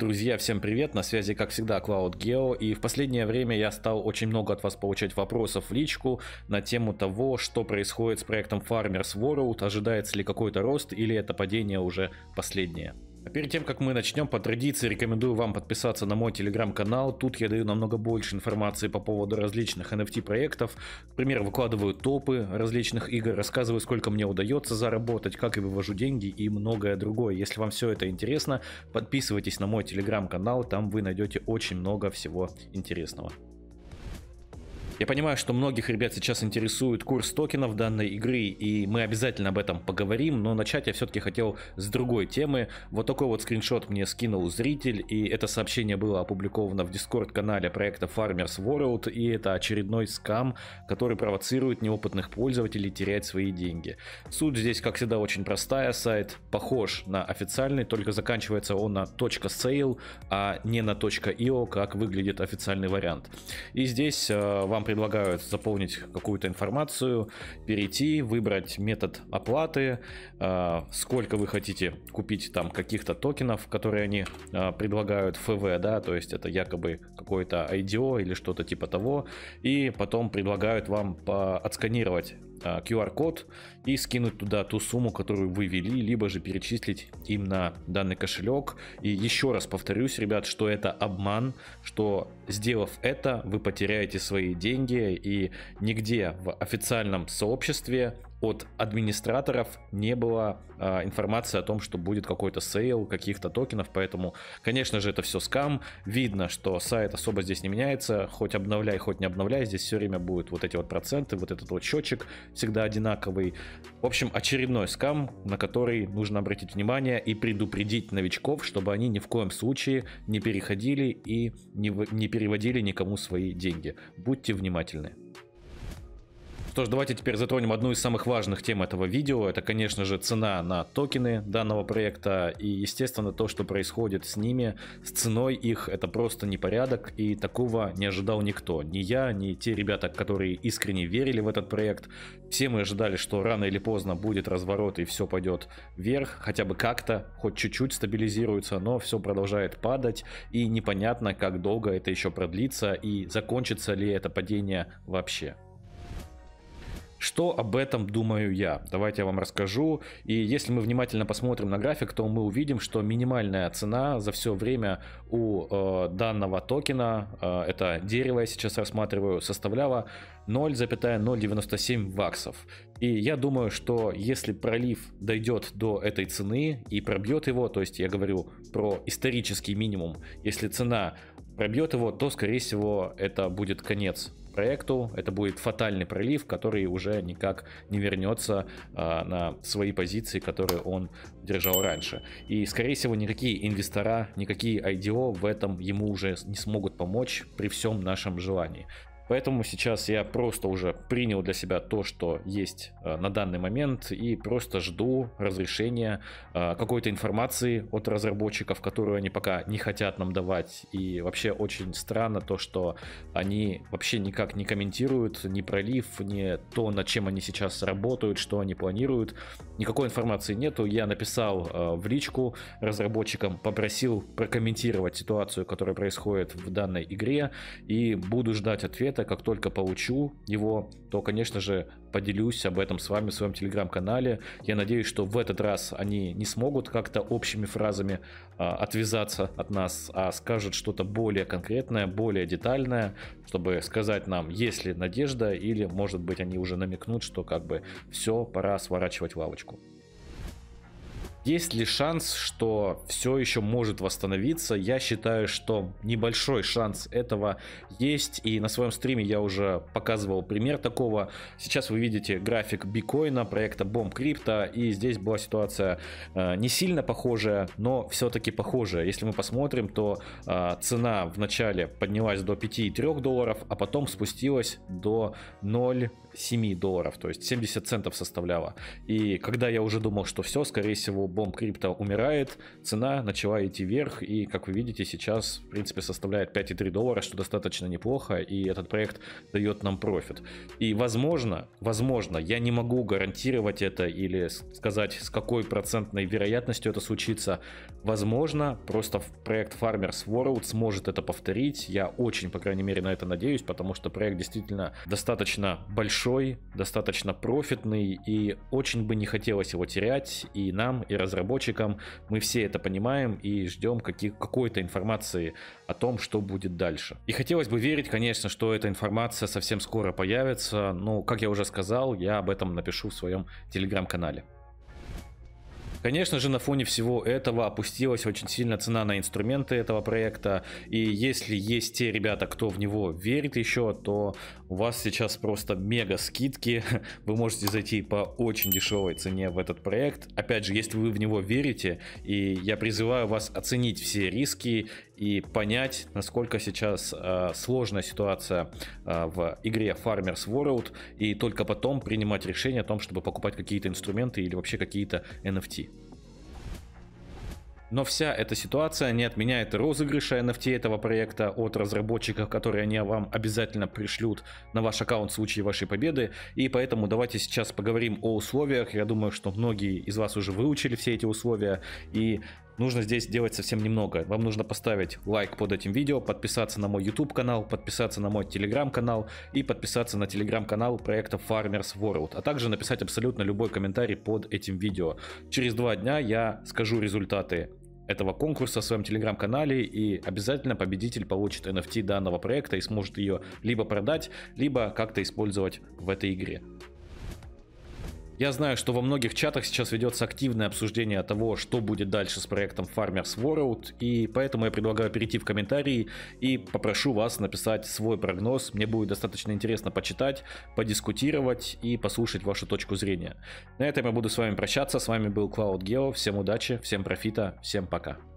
Друзья, всем привет, на связи как всегда Cloud Geo, и в последнее время я стал очень много от вас получать вопросов в личку на тему того, что происходит с проектом Farmers World, ожидается ли какой-то рост или это падение уже последнее. А перед тем, как мы начнем, по традиции рекомендую вам подписаться на мой телеграм-канал. Тут я даю намного больше информации по поводу различных NFT-проектов. Например, выкладываю топы различных игр, рассказываю, сколько мне удается заработать, как я вывожу деньги и многое другое. Если вам все это интересно, подписывайтесь на мой телеграм-канал, там вы найдете очень много всего интересного. Я понимаю, что многих ребят сейчас интересует курс токенов данной игры, и мы обязательно об этом поговорим, но начать я все-таки хотел с другой темы. Вот такой вот скриншот мне скинул зритель, и это сообщение было опубликовано в дискорд-канале проекта Farmers World, и это очередной скам, который провоцирует неопытных пользователей терять свои деньги. Суть здесь, как всегда, очень простая. Сайт похож на официальный, только заканчивается он на .sale, а не на .io, как выглядит официальный вариант. И здесь э, вам предлагают заполнить какую-то информацию, перейти, выбрать метод оплаты, э, сколько вы хотите купить там каких-то токенов, которые они э, предлагают ФВ, да, то есть это якобы какое-то IDO или что-то типа того, и потом предлагают вам отсканировать QR-код э, и скинуть туда ту сумму, которую вы ввели, либо же перечислить им на данный кошелек. И еще раз повторюсь, ребят, что это обман, что сделав это, вы потеряете свои деньги рейтинге и нигде в официальном сообществе от администраторов не было э, информации о том, что будет какой-то сейл каких-то токенов, поэтому, конечно же, это все скам. Видно, что сайт особо здесь не меняется, хоть обновляй, хоть не обновляй, здесь все время будут вот эти вот проценты, вот этот вот счетчик всегда одинаковый. В общем, очередной скам, на который нужно обратить внимание и предупредить новичков, чтобы они ни в коем случае не переходили и не, не переводили никому свои деньги. Будьте внимательны. Что ж, давайте теперь затронем одну из самых важных тем этого видео. Это, конечно же, цена на токены данного проекта. И, естественно, то, что происходит с ними, с ценой их, это просто непорядок. И такого не ожидал никто. Ни я, ни те ребята, которые искренне верили в этот проект. Все мы ожидали, что рано или поздно будет разворот и все пойдет вверх. Хотя бы как-то, хоть чуть-чуть стабилизируется, но все продолжает падать. И непонятно, как долго это еще продлится и закончится ли это падение вообще. Что об этом думаю я? Давайте я вам расскажу. И если мы внимательно посмотрим на график, то мы увидим, что минимальная цена за все время у э, данного токена, э, это дерево я сейчас рассматриваю, составляла 0,097 ваксов. И я думаю, что если пролив дойдет до этой цены и пробьет его, то есть я говорю про исторический минимум, если цена пробьет его, то, скорее всего, это будет конец проекту. Это будет фатальный пролив, который уже никак не вернется а, на свои позиции, которые он держал раньше. И, скорее всего, никакие инвестора, никакие IDO в этом ему уже не смогут помочь при всем нашем желании. Поэтому сейчас я просто уже принял для себя то, что есть э, на данный момент, и просто жду разрешения э, какой-то информации от разработчиков, которую они пока не хотят нам давать. И вообще очень странно то, что они вообще никак не комментируют ни пролив, ни то, над чем они сейчас работают, что они планируют. Никакой информации нету. Я написал э, в личку разработчикам, попросил прокомментировать ситуацию, которая происходит в данной игре, и буду ждать ответа проекта. Как только получу его, то, конечно же, поделюсь об этом с вами в своем телеграм-канале. Я надеюсь, что в этот раз они не смогут как-то общими фразами а, отвязаться от нас, а скажут что-то более конкретное, более детальное, чтобы сказать нам, есть ли надежда, или, может быть, они уже намекнут, что как бы все, пора сворачивать лавочку. Есть ли шанс, что все еще может восстановиться? Я считаю, что небольшой шанс этого есть. И на своем стриме я уже показывал пример такого. Сейчас вы видите график биткоина, проекта Bomb Крипта, И здесь была ситуация э, не сильно похожая, но все-таки похожая. Если мы посмотрим, то э, цена в начале поднялась до 5,3 долларов, а потом спустилась до 0,7 долларов. То есть 70 центов составляла. И когда я уже думал, что все, скорее всего, бомб крипто умирает, цена начала идти вверх, и, как вы видите, сейчас, в принципе, составляет 5,3 доллара, что достаточно неплохо, и этот проект дает нам профит. И, возможно, возможно, я не могу гарантировать это или сказать, с какой процентной вероятностью это случится. Возможно, просто проект Farmers World сможет это повторить. Я очень, по крайней мере, на это надеюсь, потому что проект действительно достаточно большой, достаточно профитный, и очень бы не хотелось его терять и нам, и разработчикам. Мы все это понимаем и ждем каких, какой-то информации о том, что будет дальше. И хотелось бы верить, конечно, что эта информация совсем скоро появится. Но, как я уже сказал, я об этом напишу в своем телеграм-канале. Конечно же, на фоне всего этого опустилась очень сильно цена на инструменты этого проекта. И если есть те ребята, кто в него верит еще, то у вас сейчас просто мега скидки. Вы можете зайти по очень дешевой цене в этот проект. Опять же, если вы в него верите, и я призываю вас оценить все риски и понять, насколько сейчас э, сложная ситуация э, в игре Farmers World, и только потом принимать решение о том, чтобы покупать какие-то инструменты или вообще какие-то NFT. Но вся эта ситуация не отменяет розыгрыша NFT этого проекта от разработчиков, которые они вам обязательно пришлют на ваш аккаунт в случае вашей победы. И поэтому давайте сейчас поговорим о условиях. Я думаю, что многие из вас уже выучили все эти условия. И нужно здесь делать совсем немного. Вам нужно поставить лайк под этим видео, подписаться на мой YouTube канал, подписаться на мой Telegram канал и подписаться на Telegram канал проекта Farmers World, а также написать абсолютно любой комментарий под этим видео. Через два дня я скажу результаты этого конкурса в своем телеграм-канале и обязательно победитель получит NFT данного проекта и сможет ее либо продать, либо как-то использовать в этой игре. Я знаю, что во многих чатах сейчас ведется активное обсуждение того, что будет дальше с проектом Farmers World, и поэтому я предлагаю перейти в комментарии и попрошу вас написать свой прогноз. Мне будет достаточно интересно почитать, подискутировать и послушать вашу точку зрения. На этом я буду с вами прощаться. С вами был Cloud Geo. Всем удачи, всем профита, всем пока.